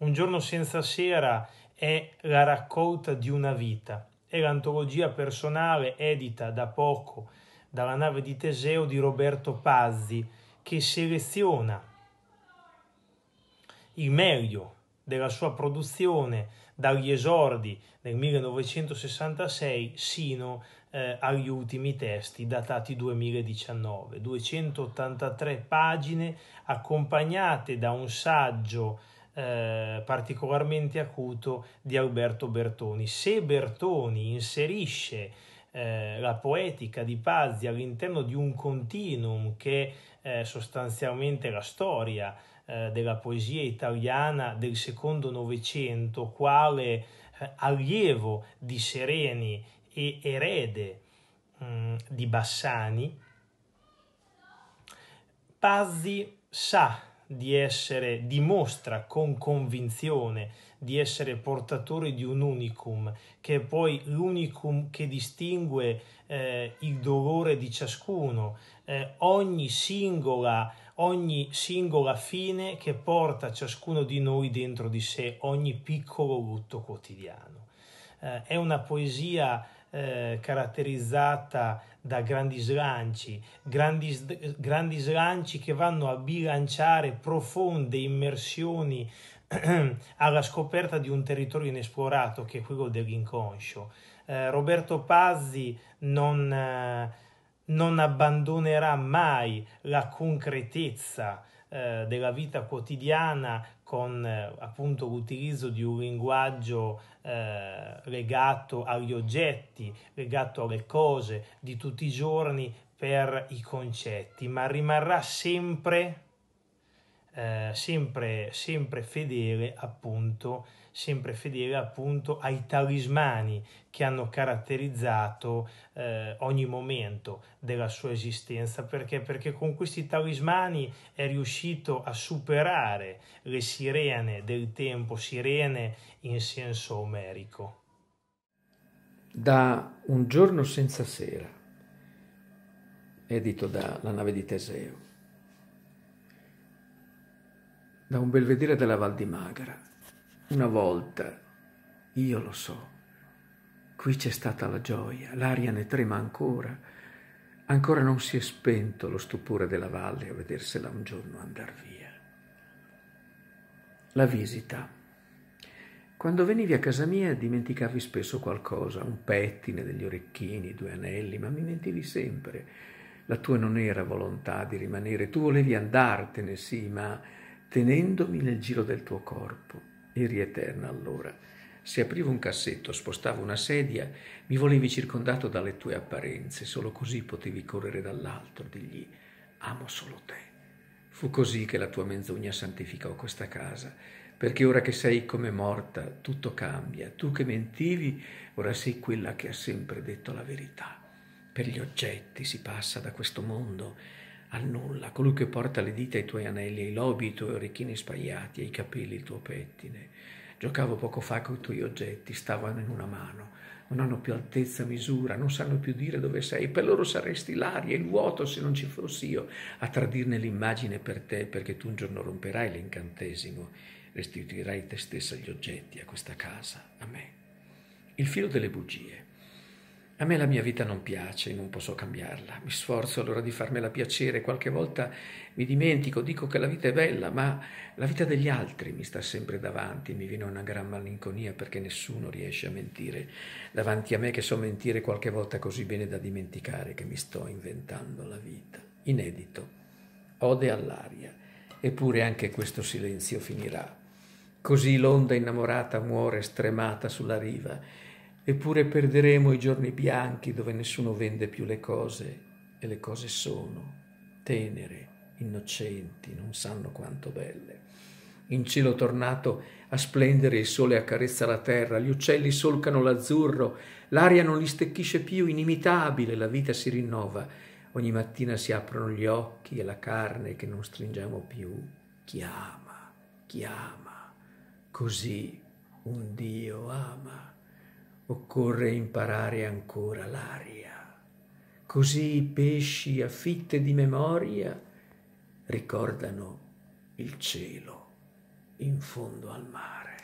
Un giorno senza sera è la raccolta di una vita, è l'antologia personale edita da poco dalla nave di Teseo di Roberto Pazzi che seleziona il meglio della sua produzione dagli esordi del 1966 sino eh, agli ultimi testi datati 2019, 283 pagine accompagnate da un saggio eh, particolarmente acuto di Alberto Bertoni. Se Bertoni inserisce eh, la poetica di Pazzi all'interno di un continuum che è eh, sostanzialmente la storia della poesia italiana del secondo novecento, quale allievo di Sereni e erede mm, di Bassani, Pazzi sa di essere, dimostra con convinzione di essere portatore di un unicum, che è poi l'unicum che distingue eh, il dolore di ciascuno, eh, ogni, singola, ogni singola fine che porta ciascuno di noi dentro di sé, ogni piccolo lutto quotidiano. Eh, è una poesia eh, caratterizzata da grandi slanci, grandi, grandi slanci che vanno a bilanciare profonde immersioni alla scoperta di un territorio inesplorato che è quello dell'inconscio. Eh, Roberto Pazzi non, eh, non abbandonerà mai la concretezza eh, della vita quotidiana con eh, appunto l'utilizzo di un linguaggio eh, legato agli oggetti, legato alle cose di tutti i giorni per i concetti, ma rimarrà sempre eh, sempre, sempre, fedele appunto, sempre fedele appunto ai talismani che hanno caratterizzato eh, ogni momento della sua esistenza. Perché? Perché con questi talismani è riuscito a superare le sirene del tempo, sirene in senso omerico. Da Un giorno senza sera, edito dalla nave di Teseo da un belvedere della Val di Magra. Una volta, io lo so, qui c'è stata la gioia, l'aria ne trema ancora, ancora non si è spento lo stupore della valle a vedersela un giorno andar via. La visita. Quando venivi a casa mia dimenticavi spesso qualcosa, un pettine, degli orecchini, due anelli, ma mi mentivi sempre. La tua non era volontà di rimanere, tu volevi andartene, sì, ma tenendomi nel giro del tuo corpo. Eri eterna allora. Se aprivo un cassetto, spostavo una sedia, mi volevi circondato dalle tue apparenze, solo così potevi correre dall'altro, digli, amo solo te. Fu così che la tua menzogna santificò questa casa, perché ora che sei come morta, tutto cambia. Tu che mentivi, ora sei quella che ha sempre detto la verità. Per gli oggetti si passa da questo mondo al nulla, colui che porta le dita ai tuoi anelli, ai lobi, ai tuoi orecchini spaiati, ai capelli, il tuo pettine. Giocavo poco fa con i tuoi oggetti, stavano in una mano, non hanno più altezza, misura, non sanno più dire dove sei, per loro saresti l'aria, il vuoto se non ci fossi io a tradirne l'immagine per te, perché tu un giorno romperai l'incantesimo, restituirai te stessa gli oggetti a questa casa, a me. Il filo delle bugie. A me la mia vita non piace, non posso cambiarla. Mi sforzo allora di farmela piacere, qualche volta mi dimentico, dico che la vita è bella, ma la vita degli altri mi sta sempre davanti, mi viene una gran malinconia perché nessuno riesce a mentire davanti a me che so mentire qualche volta così bene da dimenticare che mi sto inventando la vita. Inedito, ode all'aria, eppure anche questo silenzio finirà. Così l'onda innamorata muore stremata sulla riva Eppure perderemo i giorni bianchi dove nessuno vende più le cose e le cose sono tenere, innocenti, non sanno quanto belle. In cielo tornato a splendere il sole accarezza la terra, gli uccelli solcano l'azzurro, l'aria non li stecchisce più, inimitabile, la vita si rinnova. Ogni mattina si aprono gli occhi e la carne che non stringiamo più chiama, chiama. Così un Dio ama occorre imparare ancora l'aria. Così i pesci a fitte di memoria ricordano il cielo in fondo al mare.